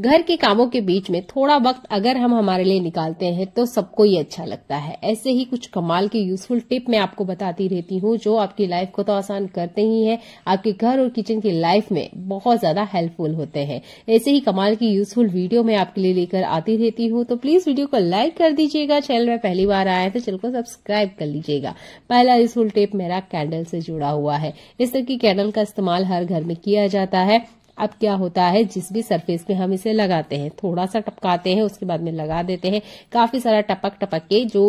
घर के कामों के बीच में थोड़ा वक्त अगर हम हमारे लिए निकालते हैं तो सबको ही अच्छा लगता है ऐसे ही कुछ कमाल के यूजफुल टिप मैं आपको बताती रहती हूँ जो आपकी लाइफ को तो आसान करते ही हैं आपके घर और किचन की लाइफ में बहुत ज्यादा हेल्पफुल होते हैं ऐसे ही कमाल की यूजफुल वीडियो मैं आपके लिए लेकर आती रहती हूँ तो प्लीज वीडियो को लाइक कर दीजिएगा चैनल में पहली बार आया है तो चैनल को सब्सक्राइब कर लीजिएगा पहला यूजफुल टिप मेरा कैंडल से जुड़ा हुआ है इस तरह की कैंडल का इस्तेमाल हर घर में किया जाता है अब क्या होता है जिस भी सरफेस पे हम इसे लगाते हैं थोड़ा सा टपकाते हैं उसके बाद में लगा देते हैं काफी सारा टपक टपक के जो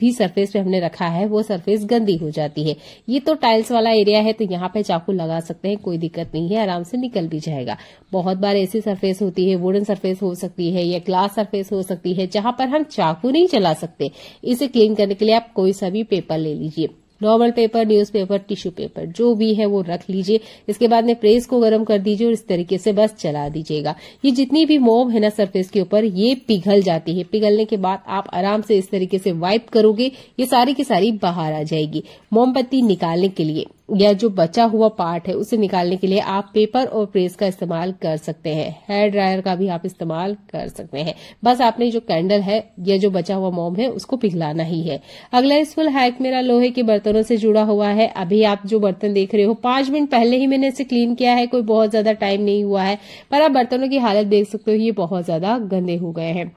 भी सरफेस पे हमने रखा है वो सरफेस गंदी हो जाती है ये तो टाइल्स वाला एरिया है तो यहाँ पे चाकू लगा सकते हैं कोई दिक्कत नहीं है आराम से निकल भी जाएगा बहुत बार ऐसी सरफेस होती है वुडन सरफेस हो सकती है या ग्लास सरफेस हो सकती है जहां पर हम चाकू नहीं चला सकते इसे क्लीन करने के लिए आप कोई सा भी पेपर ले लीजिए normal paper newspaper tissue paper जो भी है वो रख लीजिए इसके बाद में प्रेस को गर्म कर दीजिए और इस तरीके से बस चला दीजिएगा ये जितनी भी मोम है ना सरफेस के ऊपर ये पिघल जाती है पिघलने के बाद आप आराम से इस तरीके से वाइप करोगे ये सारी की सारी बाहर आ जाएगी मोमबत्ती निकालने के लिए या जो बचा हुआ पार्ट है उसे निकालने के लिए आप पेपर और प्रेस का इस्तेमाल कर सकते हैं हेयर ड्रायर का भी आप इस्तेमाल कर सकते हैं बस आपने जो कैंडल है या जो बचा हुआ मोम है उसको पिघलाना ही है अगला इस फुल हैक मेरा लोहे के बर्तनों से जुड़ा हुआ है अभी आप जो बर्तन देख रहे हो पांच मिनट पहले ही मैंने इसे क्लीन किया है कोई बहुत ज्यादा टाइम नहीं हुआ है पर आप बर्तनों की हालत देख सकते हो ये बहुत ज्यादा गंदे हो गए हैं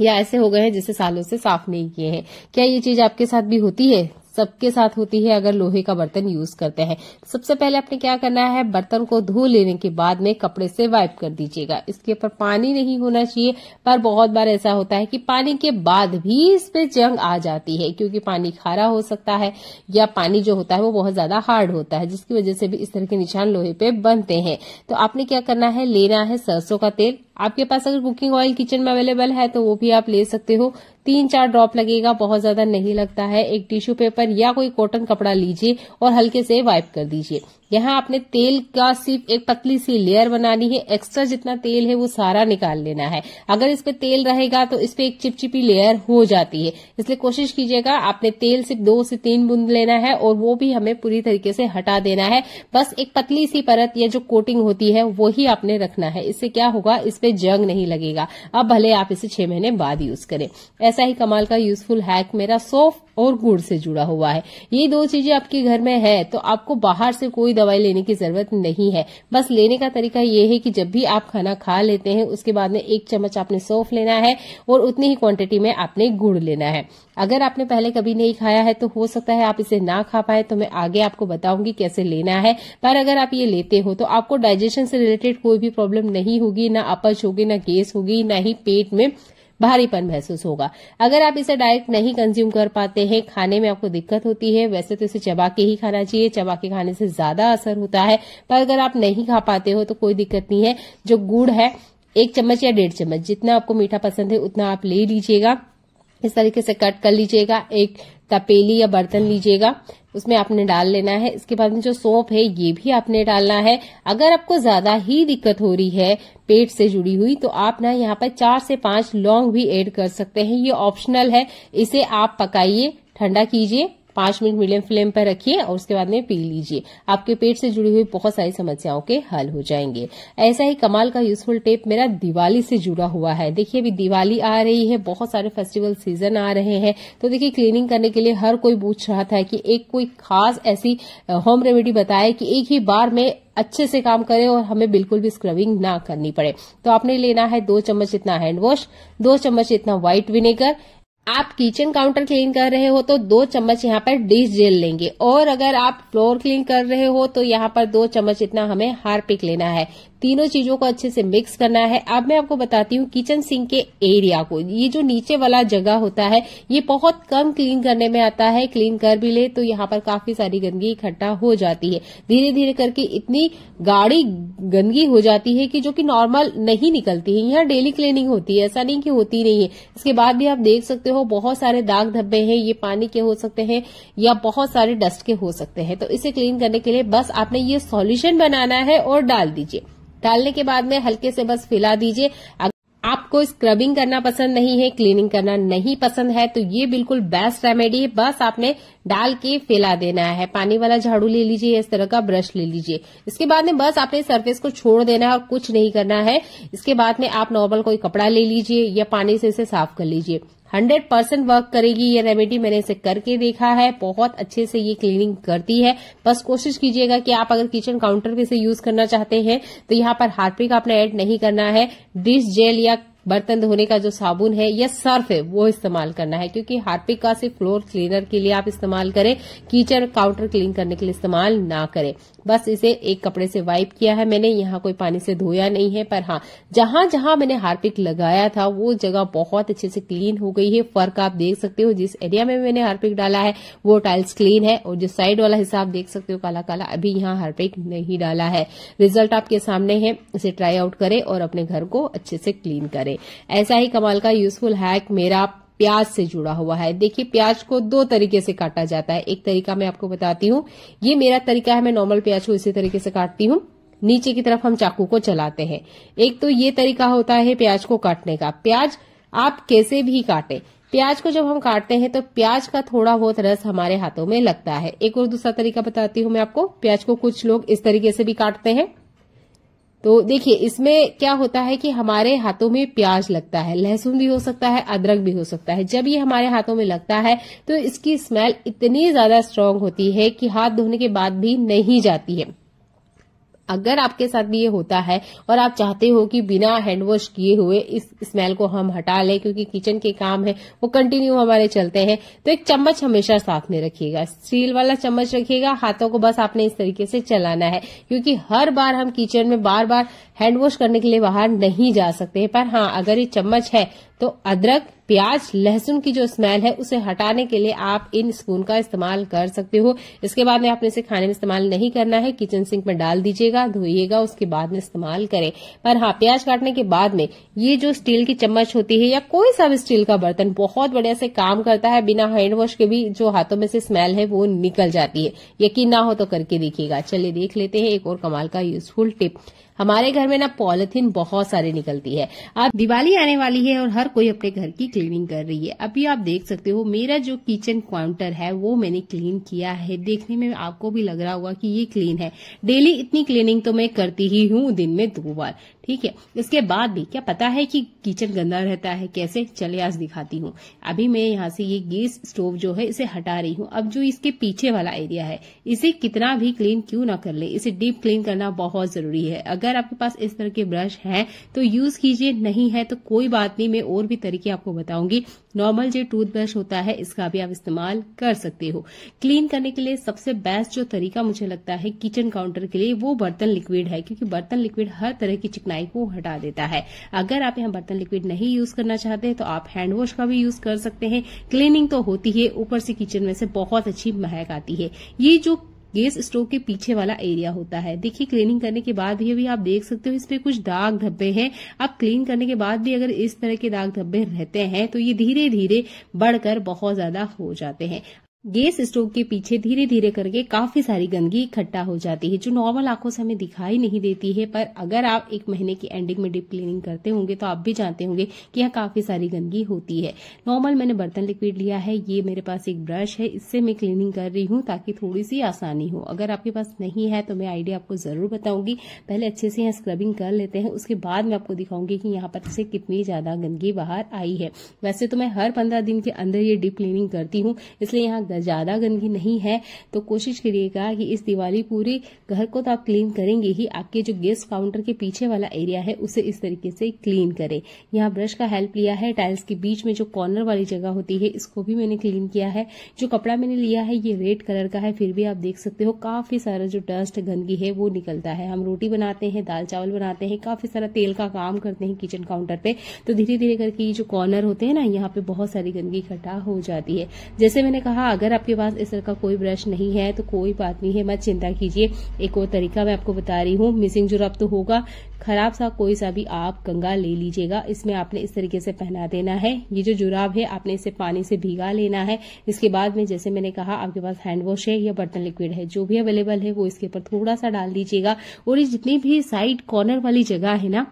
या ऐसे हो गए हैं जिसे सालों से साफ नहीं किए हैं क्या ये चीज आपके साथ भी होती है सबके साथ होती है अगर लोहे का बर्तन यूज करते हैं सबसे पहले आपने क्या करना है बर्तन को धो लेने के बाद में कपड़े से वाइप कर दीजिएगा इसके ऊपर पानी नहीं होना चाहिए पर बहुत बार ऐसा होता है कि पानी के बाद भी इस पे जंग आ जाती है क्योंकि पानी खारा हो सकता है या पानी जो होता है वो बहुत ज्यादा हार्ड होता है जिसकी वजह से भी इस तरह के निशान लोहे पे बनते हैं तो आपने क्या करना है लेना है सरसों का तेल आपके पास अगर कुकिंग ऑयल किचन में अवेलेबल है तो वो भी आप ले सकते हो तीन चार ड्रॉप लगेगा बहुत ज्यादा नहीं लगता है एक टिश्यू पेपर या कोई कॉटन कपड़ा लीजिए और हल्के से वाइप कर दीजिए यहाँ आपने तेल का सिर्फ एक पतली सी लेयर बनानी है एक्स्ट्रा जितना तेल है वो सारा निकाल लेना है अगर इस पे तेल रहेगा तो इस पे एक चिपचिपी लेयर हो जाती है इसलिए कोशिश कीजिएगा आपने तेल सिर्फ दो से तीन बूंद लेना है और वो भी हमें पूरी तरीके से हटा देना है बस एक पतली सी परत या जो कोटिंग होती है वो ही आपने रखना है इससे क्या होगा इस पे जंग नहीं लगेगा अब भले आप इसे छह महीने बाद यूज करें ऐसा ही कमाल का यूजफुल हैक मेरा सोफ और गुड़ से जुड़ा हुआ है ये दो चीजें आपके घर में है तो आपको बाहर से कोई दवाई लेने की जरूरत नहीं है बस लेने का तरीका ये है कि जब भी आप खाना खा लेते हैं उसके बाद में एक चम्मच आपने सौंफ लेना है और उतनी ही क्वांटिटी में आपने गुड़ लेना है अगर आपने पहले कभी नहीं खाया है तो हो सकता है आप इसे ना खा पाए तो मैं आगे आपको बताऊंगी कैसे लेना है पर अगर आप ये लेते हो तो आपको डाइजेशन से रिलेटेड कोई भी प्रॉब्लम नहीं होगी ना अपच होगी ना गैस होगी ना ही पेट में भारीपन महसूस होगा अगर आप इसे डायरेक्ट नहीं कंज्यूम कर पाते हैं खाने में आपको दिक्कत होती है वैसे तो इसे चबा के ही खाना चाहिए चबा के खाने से ज्यादा असर होता है पर अगर आप नहीं खा पाते हो तो कोई दिक्कत नहीं है जो गुड़ है एक चम्मच या डेढ़ चम्मच जितना आपको मीठा पसंद है उतना आप ले लीजिएगा इस तरीके से कट कर लीजिएगा एक तपेली या बर्तन लीजिएगा उसमें आपने डाल लेना है इसके बाद में जो सौंप है ये भी आपने डालना है अगर आपको ज्यादा ही दिक्कत हो रही है पेट से जुड़ी हुई तो आप ना यहाँ पर चार से पांच लौंग भी ऐड कर सकते हैं ये ऑप्शनल है इसे आप पकाइए ठंडा कीजिए पांच मिनट मीडियम फ्लेम पर रखिए और उसके बाद में पी लीजिए आपके पेट से जुड़ी हुई बहुत सारी समस्याओं के हल हो जाएंगे ऐसा ही कमाल का यूजफुल टेप मेरा दिवाली से जुड़ा हुआ है देखिए अभी दिवाली आ रही है बहुत सारे फेस्टिवल सीजन आ रहे हैं तो देखिए क्लीनिंग करने के लिए हर कोई पूछ रहा था कि एक कोई खास ऐसी होम रेमेडी बताए कि एक ही बार में अच्छे से काम करें और हमें बिल्कुल भी स्क्रबिंग ना करनी पड़े तो आपने लेना है दो चम्मच इतना हैंड वॉश दो चम्मच इतना व्हाइट विनेगर आप किचन काउंटर क्लीन कर रहे हो तो दो चम्मच यहाँ पर डिश जेल लेंगे और अगर आप फ्लोर क्लीन कर रहे हो तो यहाँ पर दो चम्मच इतना हमें हार्पिक लेना है तीनों चीजों को अच्छे से मिक्स करना है अब मैं आपको बताती हूँ किचन सिंक के एरिया को ये जो नीचे वाला जगह होता है ये बहुत कम क्लीन करने में आता है क्लीन कर भी ले तो यहाँ पर काफी सारी गंदगी इकट्ठा हो जाती है धीरे धीरे करके इतनी गाड़ी गंदगी हो जाती है कि जो कि नॉर्मल नहीं निकलती है यहाँ डेली क्लीनिंग होती है ऐसा नहीं कि होती नहीं है इसके बाद भी आप देख सकते हो बहुत सारे दाग धब्बे हैं ये पानी के हो सकते हैं या बहुत सारे डस्ट के हो सकते हैं तो इसे क्लीन करने के लिए बस आपने ये सॉल्यूशन बनाना है और डाल दीजिए डालने के बाद में हल्के से बस फैला दीजिए आपको स्क्रबिंग करना पसंद नहीं है क्लीनिंग करना नहीं पसंद है तो ये बिल्कुल बेस्ट रेमेडी है बस आपने डाल के फैला देना है पानी वाला झाड़ू ले लीजिए इस तरह का ब्रश ले लीजिए इसके बाद में बस आपने सरफेस को छोड़ देना है और कुछ नहीं करना है इसके बाद में आप नॉर्मल कोई कपड़ा ले लीजिए या पानी से इसे साफ कर लीजिए हंड्रेड परसेंट वर्क करेगी ये रेमेडी मैंने इसे करके देखा है बहुत अच्छे से ये क्लीनिंग करती है बस कोशिश कीजिएगा कि आप अगर किचन काउंटर पे इसे यूज करना चाहते हैं तो यहाँ पर हार्पिक आपने ऐड नहीं करना है डिश जेल या बर्तन धोने का जो साबुन है या सर्फ है वो इस्तेमाल करना है क्योंकि हार्पिक का सिर्फ फ्लोर क्लीनर के लिए आप इस्तेमाल करें कीचड़ काउंटर क्लीन करने के लिए इस्तेमाल ना करें बस इसे एक कपड़े से वाइप किया है मैंने यहाँ कोई पानी से धोया नहीं है पर हाँ जहां जहां मैंने हार्पिक लगाया था वो जगह बहुत अच्छे से क्लीन हो गई है फर्क आप देख सकते हो जिस एरिया में मैंने हार्पिक डाला है वो टाइल्स क्लीन है और जो साइड वाला हिस्सा आप देख सकते हो काला काला अभी यहाँ हार्पिक नहीं डाला है रिजल्ट आपके सामने है इसे ट्राई आउट करें और अपने घर को अच्छे से क्लीन करें करें ऐसा ही कमाल का यूजफुल हैक मेरा प्याज से जुड़ा हुआ है देखिए प्याज को दो तरीके से काटा जाता है एक तरीका मैं आपको बताती हूँ ये मेरा तरीका है मैं नॉर्मल प्याज को इसी तरीके से काटती हूँ नीचे की तरफ हम चाकू को चलाते हैं एक तो ये तरीका होता है प्याज को काटने का प्याज आप कैसे भी काटे प्याज को जब हम काटते हैं तो प्याज का थोड़ा बहुत रस हमारे हाथों में लगता है एक और दूसरा तरीका बताती हूँ मैं आपको प्याज को कुछ लोग इस तरीके से भी काटते हैं तो देखिए इसमें क्या होता है कि हमारे हाथों में प्याज लगता है लहसुन भी हो सकता है अदरक भी हो सकता है जब ये हमारे हाथों में लगता है तो इसकी स्मेल इतनी ज्यादा स्ट्रांग होती है कि हाथ धोने के बाद भी नहीं जाती है अगर आपके साथ भी ये होता है और आप चाहते हो कि बिना हैंड वॉश किए हुए इस स्मेल को हम हटा लें क्योंकि किचन के काम है वो कंटिन्यू हमारे चलते हैं तो एक चम्मच हमेशा साथ में रखिएगा स्टील वाला चम्मच रखिएगा हाथों को बस आपने इस तरीके से चलाना है क्योंकि हर बार हम किचन में बार बार हैंड वॉश करने के लिए बाहर नहीं जा सकते पर हाँ अगर ये चम्मच है तो अदरक प्याज लहसुन की जो स्मेल है उसे हटाने के लिए आप इन स्पून का इस्तेमाल कर सकते हो इसके बाद में आपने इसे खाने में इस्तेमाल नहीं करना है किचन सिंक में डाल दीजिएगा धोइएगा उसके बाद में इस्तेमाल करें पर हाँ प्याज काटने के बाद में ये जो स्टील की चम्मच होती है या कोई सा भी स्टील का बर्तन बहुत बढ़िया से काम करता है बिना हैंड वॉश के भी जो हाथों में से स्मेल है वो निकल जाती है यकीन ना हो तो करके देखिएगा चलिए देख लेते हैं एक और कमाल का यूजफुल टिप हमारे घर में ना पॉलिथीन बहुत सारी निकलती है अब दिवाली आने वाली है और हर कोई अपने घर की क्लीनिंग कर रही है अभी आप देख सकते हो मेरा जो किचन काउंटर है वो मैंने क्लीन किया है देखने में आपको भी लग रहा होगा कि ये क्लीन है डेली इतनी क्लीनिंग तो मैं करती ही हूँ दिन में दो बार ठीक है इसके बाद भी क्या पता है कि किचन गंदा रहता है कैसे चले आज दिखाती हूँ अभी मैं यहाँ से ये गैस स्टोव जो है इसे हटा रही हूँ अब जो इसके पीछे वाला एरिया है इसे कितना भी क्लीन क्यों ना कर ले इसे डीप क्लीन करना बहुत जरूरी है अगर आपके पास इस तरह के ब्रश है तो यूज कीजिए नहीं है तो कोई बात नहीं मैं और भी तरीके आपको बताऊंगी नॉर्मल जो टूथब्रश होता है इसका भी आप इस्तेमाल कर सकते हो क्लीन करने के लिए सबसे बेस्ट जो तरीका मुझे लगता है किचन काउंटर के लिए वो बर्तन लिक्विड है क्योंकि बर्तन लिक्विड हर तरह की चिकनाई को हटा देता है अगर आप यहाँ बर्तन लिक्विड नहीं यूज करना चाहते तो आप हैंड वॉश का भी यूज कर सकते हैं क्लीनिंग तो होती है ऊपर से किचन में से बहुत अच्छी महक आती है ये जो गैस स्टोव के पीछे वाला एरिया होता है देखिए क्लीनिंग करने के बाद ये भी आप देख सकते हो इस पे कुछ दाग धब्बे हैं अब क्लीन करने के बाद भी अगर इस तरह के दाग धब्बे रहते हैं तो ये धीरे धीरे बढ़कर बहुत ज्यादा हो जाते हैं गैस स्टोव के पीछे धीरे धीरे करके काफी सारी गंदगी इकट्ठा हो जाती है जो नॉर्मल आंखों से हमें दिखाई नहीं देती है पर अगर आप एक महीने की एंडिंग में डीप क्लीनिंग करते होंगे तो आप भी जानते होंगे कि यहाँ काफी सारी गंदगी होती है नॉर्मल मैंने बर्तन लिक्विड लिया है ये मेरे पास एक ब्रश है इससे मैं क्लीनिंग कर रही हूँ ताकि थोड़ी सी आसानी हो अगर आपके पास नहीं है तो मैं आइडिया आपको जरूर बताऊंगी पहले अच्छे से यहाँ स्क्रबिंग कर लेते हैं उसके बाद मैं आपको दिखाऊंगी कि यहाँ पर से कितनी ज्यादा गंदगी बाहर आई है वैसे तो मैं हर पंद्रह दिन के अंदर ये डीप क्लीनिंग करती हूँ इसलिए यहाँ ज़्यादा गंदगी नहीं है तो कोशिश करिएगा कि इस दिवाली पूरे घर को तो आप क्लीन करेंगे ही आपके जो गेस्ट काउंटर के पीछे वाला एरिया है उसे इस तरीके से क्लीन करें यहाँ ब्रश का हेल्प लिया है टाइल्स के बीच में जो कॉर्नर वाली जगह होती है इसको भी मैंने क्लीन किया है जो कपड़ा मैंने लिया है ये रेड कलर का है फिर भी आप देख सकते हो काफ़ी सारा जो डस्ट गंदगी है वो निकलता है हम रोटी बनाते हैं दाल चावल बनाते हैं काफ़ी सारा तेल का काम करते हैं किचन काउंटर पे तो धीरे धीरे करके ये जो कॉर्नर होते हैं ना यहाँ पे बहुत सारी गंदगी इकट्ठा हो जाती है जैसे मैंने कहा अगर आपके पास इस तरह का कोई ब्रश नहीं है तो कोई बात नहीं है मत चिंता कीजिए एक और तरीका मैं आपको बता रही हूँ मिसिंग जो रब तो होगा खराब सा कोई सा भी आप गंगा ले लीजिएगा इसमें आपने इस तरीके से पहना देना है ये जो जुराब है आपने इसे पानी से भीगा लेना है इसके बाद में जैसे मैंने कहा आपके पास हैंड वॉश है या बर्तन लिक्विड है जो भी अवेलेबल है वो इसके ऊपर थोड़ा सा डाल दीजिएगा और ये जितनी भी साइड कॉर्नर वाली जगह है ना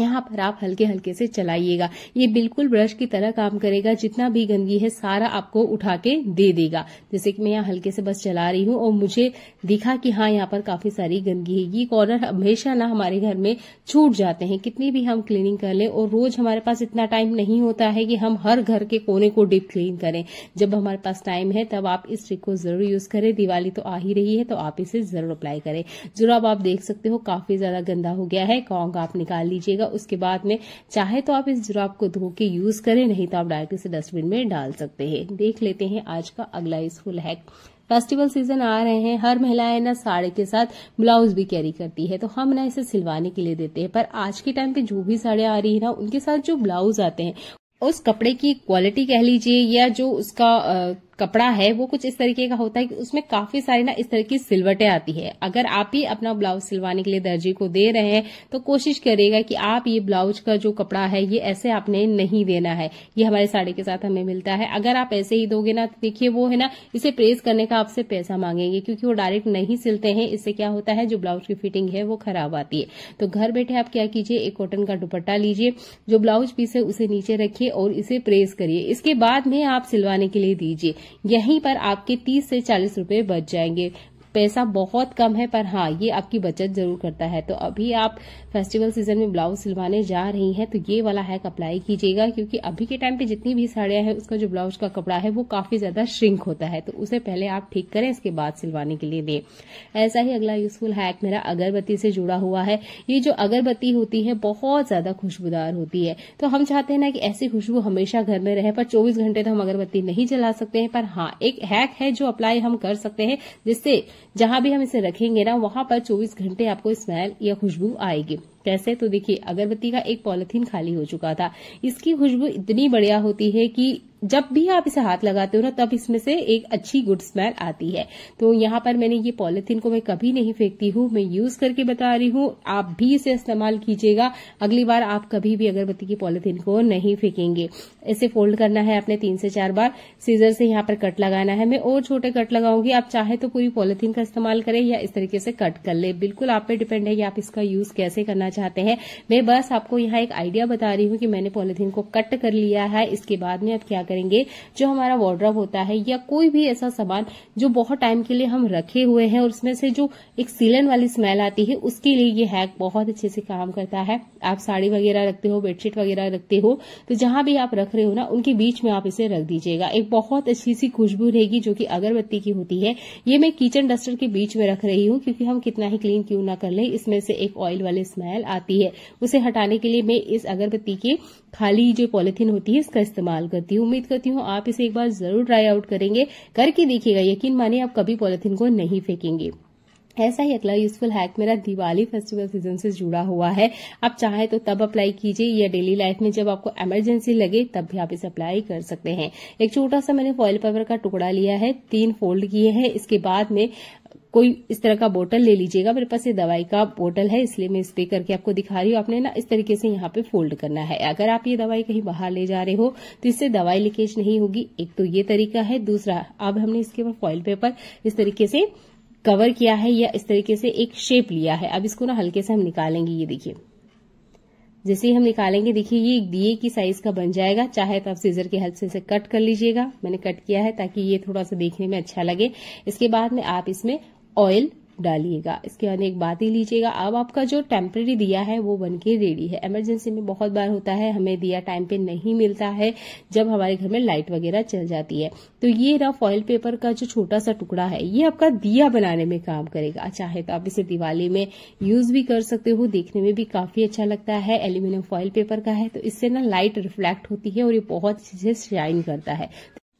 यहाँ पर आप हल्के हल्के से चलाइएगा ये बिल्कुल ब्रश की तरह काम करेगा जितना भी गंदगी है सारा आपको उठा के दे देगा जैसे कि मैं यहाँ हल्के से बस चला रही हूँ और मुझे दिखा कि हाँ यहाँ पर काफी सारी गंदगी है ये कॉर्नर हमेशा ना हमारे घर में छूट जाते हैं कितनी भी हम क्लीनिंग कर ले और रोज हमारे पास इतना टाइम नहीं होता है कि हम हर घर के कोने को डीप क्लीन करें जब हमारे पास टाइम है तब आप इस ट्रिक को जरूर यूज करें दिवाली तो आ ही रही है तो आप इसे जरूर अप्लाई करें जरूर आप देख सकते हो काफी ज्यादा गंदा हो गया है कॉन्ग आप निकाल लीजिएगा होगा उसके बाद में चाहे तो आप इस जुराब को धो के यूज करें नहीं तो आप डायरेक्ट इसे डस्टबिन में डाल सकते हैं देख लेते हैं आज का अगला स्कूल हैक फेस्टिवल सीजन आ रहे हैं हर महिलाएं ना साड़ी के साथ ब्लाउज भी कैरी करती है तो हम ना इसे सिलवाने के लिए देते हैं पर आज के टाइम पे जो भी साड़ियां आ रही है ना उनके साथ जो ब्लाउज आते हैं उस कपड़े की क्वालिटी कह लीजिए या जो उसका कपड़ा है वो कुछ इस तरीके का होता है कि उसमें काफी सारी ना इस तरह की सिलवटें आती है अगर आप ही अपना ब्लाउज सिलवाने के लिए दर्जी को दे रहे हैं तो कोशिश करेगा कि आप ये ब्लाउज का जो कपड़ा है ये ऐसे आपने नहीं देना है ये हमारे साड़ी के साथ हमें मिलता है अगर आप ऐसे ही दोगे ना तो देखिये वो है ना इसे प्रेस करने का आपसे पैसा मांगेंगे क्योंकि वो डायरेक्ट नहीं सिलते हैं इससे क्या होता है जो ब्लाउज की फिटिंग है वो खराब आती है तो घर बैठे आप क्या कीजिए एक कॉटन का दुपट्टा लीजिए जो ब्लाउज पीस है उसे नीचे रखिए और इसे प्रेस करिए इसके बाद में आप सिलवाने के लिए दीजिए यहीं पर आपके तीस से चालीस रुपए बच जाएंगे पैसा बहुत कम है पर हाँ ये आपकी बचत जरूर करता है तो अभी आप फेस्टिवल सीजन में ब्लाउज सिलवाने जा रही हैं तो ये वाला हैक अप्लाई कीजिएगा क्योंकि अभी के टाइम पे जितनी भी साड़ियां हैं उसका जो ब्लाउज का कपड़ा है वो काफी ज्यादा श्रिंक होता है तो उसे पहले आप ठीक करें इसके बाद सिलवाने के लिए दें ऐसा ही अगला यूजफुल हैक मेरा अगरबत्ती से जुड़ा हुआ है ये जो अगरबत्ती होती है बहुत ज्यादा खुशबूदार होती है तो हम चाहते हैं ना कि ऐसी खुशबू हमेशा घर में रहे पर चौबीस घंटे तो हम अगरबत्ती नहीं जला सकते हैं पर हाँ एक हैक है जो अप्लाई हम कर सकते हैं जिससे जहां भी हम इसे रखेंगे ना वहां पर 24 घंटे आपको स्मेल या खुशबू आएगी कैसे तो देखिए अगरबत्ती का एक पॉलिथीन खाली हो चुका था इसकी खुशबू इतनी बढ़िया होती है कि जब भी आप इसे हाथ लगाते हो ना तब इसमें से एक अच्छी गुड स्मेल आती है तो यहाँ पर मैंने ये पॉलिथीन को मैं कभी नहीं फेंकती हूँ मैं यूज करके बता रही हूँ आप भी इसे इस्तेमाल कीजिएगा अगली बार आप कभी भी अगरबत्ती की पॉलिथीन को नहीं फेंकेंगे इसे फोल्ड करना है आपने तीन से चार बार सीजर से यहाँ पर कट लगाना है मैं और छोटे कट लगाऊंगी आप चाहे तो पूरी पॉलिथीन का इस्तेमाल करें या इस तरीके से कट कर ले बिल्कुल आप पे डिपेंड है कि आप इसका यूज कैसे करना चाहते हैं मैं बस आपको यहाँ एक आइडिया बता रही हूँ कि मैंने पॉलिथीन को कट कर लिया है इसके बाद में आप क्या करें करेंगे जो हमारा वॉर्ड्रॉप होता है या कोई भी ऐसा सामान जो बहुत टाइम के लिए हम रखे हुए हैं और उसमें से जो एक सीलन वाली स्मेल आती है उसके लिए ये हैक बहुत अच्छे से काम करता है आप साड़ी वगैरह रखते हो बेडशीट वगैरह रखते हो तो जहां भी आप रख रहे हो ना उनके बीच में आप इसे रख दीजिएगा एक बहुत अच्छी सी खुशबू रहेगी जो कि अगरबत्ती की होती है ये मैं किचन डस्टर के बीच में रख रही हूँ क्योंकि हम कितना ही क्लीन क्यों ना कर ले इसमें से एक ऑयल वाली स्मेल आती है उसे हटाने के लिए मैं इस अगरबत्ती के खाली जो पॉलिथीन होती है इसका इस्तेमाल करती हूँ उम्मीद करती हूँ आप इसे एक बार जरूर ट्राई आउट करेंगे करके देखिएगा यकीन माने आप कभी पॉलिथीन को नहीं फेंकेंगे ऐसा ही अगला यूजफुल हैक मेरा दिवाली फेस्टिवल सीजन से जुड़ा हुआ है आप चाहे तो तब अप्लाई कीजिए या डेली लाइफ में जब आपको इमरजेंसी लगे तब भी आप इसे अप्लाई कर सकते हैं एक छोटा सा मैंने फॉइल पेपर का टुकड़ा लिया है तीन फोल्ड किए हैं इसके बाद में कोई इस तरह का बोतल ले लीजिएगा मेरे पास ये दवाई का बोतल है इसलिए मैं स्प्रे करके आपको दिखा रही हूँ आपने ना इस तरीके से यहाँ पे फोल्ड करना है अगर आप ये दवाई कहीं बाहर ले जा रहे हो तो इससे दवाई लीकेज नहीं होगी एक तो ये तरीका है दूसरा अब हमने इसके ऊपर फॉइल पेपर इस तरीके से कवर किया है या इस तरीके से एक शेप लिया है अब इसको ना हल्के से हम निकालेंगे ये देखिए जैसे ही हम निकालेंगे देखिए ये एक दिए की साइज का बन जाएगा चाहे तो आप सीजर की हेल्प से इसे कट कर लीजिएगा मैंने कट किया है ताकि ये थोड़ा सा देखने में अच्छा लगे इसके बाद में आप इसमें ऑयल डालिएगा इसके बाद एक बात ही लीजिएगा अब आपका जो टेम्प्रेरी दिया है वो बन के रेडी है इमरजेंसी में बहुत बार होता है हमें दिया टाइम पे नहीं मिलता है जब हमारे घर में लाइट वगैरह चल जाती है तो ये रहा फॉइल पेपर का जो छोटा सा टुकड़ा है ये आपका दिया बनाने में काम करेगा चाहे अच्छा तो आप इसे दिवाली में यूज भी कर सकते हो देखने में भी काफी अच्छा लगता है एल्यूमिनियम फॉइल पेपर का है तो इससे ना लाइट रिफ्लेक्ट होती है और ये बहुत अच्छे से शाइन करता है